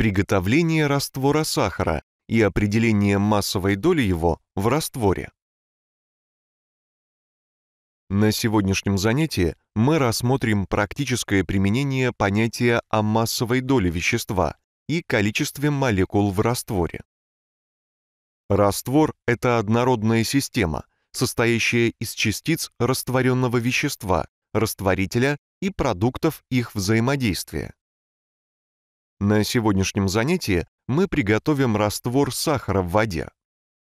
приготовление раствора сахара и определение массовой доли его в растворе. На сегодняшнем занятии мы рассмотрим практическое применение понятия о массовой доле вещества и количестве молекул в растворе. Раствор – это однородная система, состоящая из частиц растворенного вещества, растворителя и продуктов их взаимодействия. На сегодняшнем занятии мы приготовим раствор сахара в воде.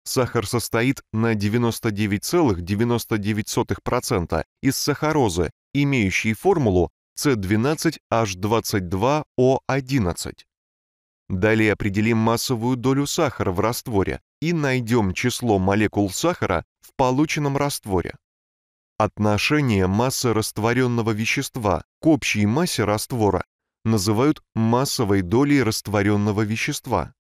Сахар состоит на 99,99% из сахарозы, имеющей формулу C12H22O11. Далее определим массовую долю сахара в растворе и найдем число молекул сахара в полученном растворе. Отношение массы растворенного вещества к общей массе раствора называют массовой долей растворенного вещества.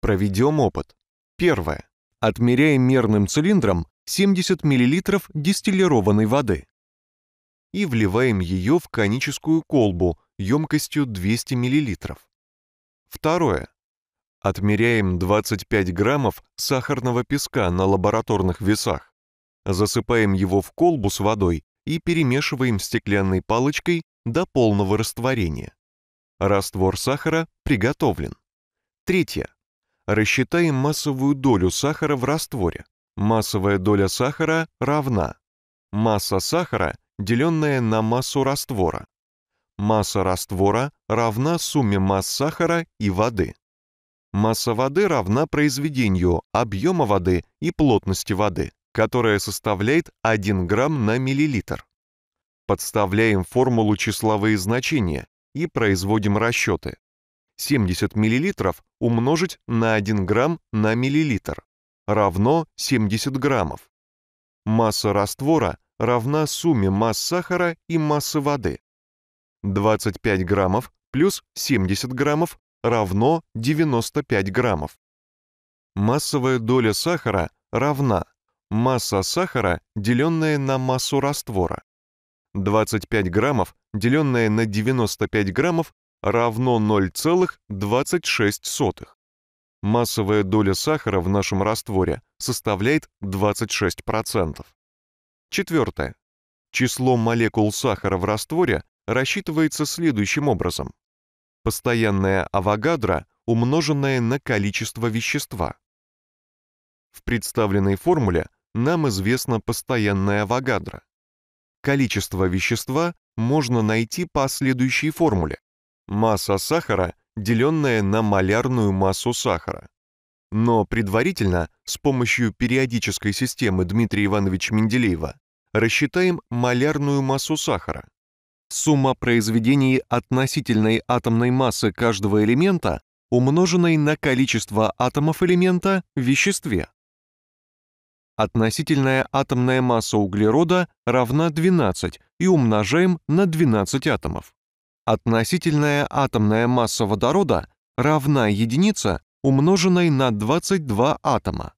Проведем опыт. Первое. Отмеряем мерным цилиндром 70 мл дистиллированной воды и вливаем ее в коническую колбу емкостью 200 мл. Второе. Отмеряем 25 граммов сахарного песка на лабораторных весах засыпаем его в колбу с водой и перемешиваем стеклянной палочкой до полного растворения. Раствор сахара приготовлен. Третье. Рассчитаем массовую долю сахара в растворе. Массовая доля сахара равна масса сахара, деленная на массу раствора. Масса раствора равна сумме масс сахара и воды. Масса воды равна произведению объема воды и плотности воды, которая составляет 1 грамм на миллилитр. Подставляем в формулу числовые значения и производим расчеты. 70 мл умножить на 1 грамм на миллилитр равно 70 граммов. Масса раствора равна сумме масс сахара и массы воды. 25 граммов плюс 70 граммов равно 95 граммов. Массовая доля сахара равна масса сахара, деленная на массу раствора. 25 граммов, деленное на 95 граммов, равно 0,26. Массовая доля сахара в нашем растворе составляет 26%. Четвертое. Число молекул сахара в растворе рассчитывается следующим образом. Постоянная авогадра, умноженная на количество вещества. В представленной формуле нам известна постоянная авогадра. Количество вещества можно найти по следующей формуле. Масса сахара, деленная на малярную массу сахара. Но предварительно, с помощью периодической системы Дмитрия Ивановича Менделеева, рассчитаем малярную массу сахара. Сумма произведений относительной атомной массы каждого элемента, умноженной на количество атомов элемента в веществе. Относительная атомная масса углерода равна 12 и умножаем на 12 атомов. Относительная атомная масса водорода равна единице, умноженной на 22 атома.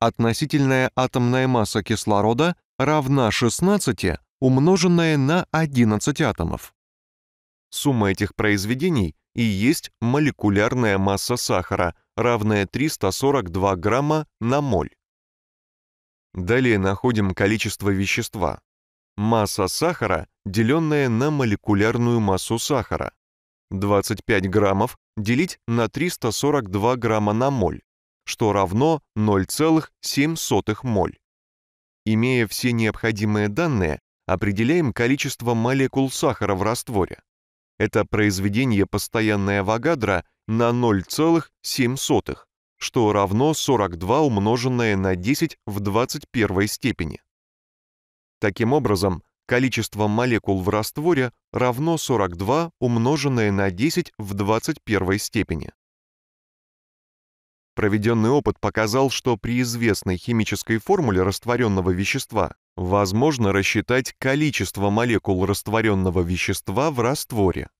Относительная атомная масса кислорода равна 16, умноженная на 11 атомов. Сумма этих произведений и есть молекулярная масса сахара, равная 342 грамма на моль. Далее находим количество вещества. Масса сахара, деленная на молекулярную массу сахара. 25 граммов делить на 342 грамма на моль, что равно 0,07 моль. Имея все необходимые данные, определяем количество молекул сахара в растворе. Это произведение постоянная Авогадро на 0,07 что равно 42 умноженное на 10 в 21 степени. Таким образом, количество молекул в растворе равно 42 умноженное на 10 в 21 степени. Проведенный опыт показал, что при известной химической формуле растворенного вещества возможно рассчитать количество молекул растворенного вещества в растворе.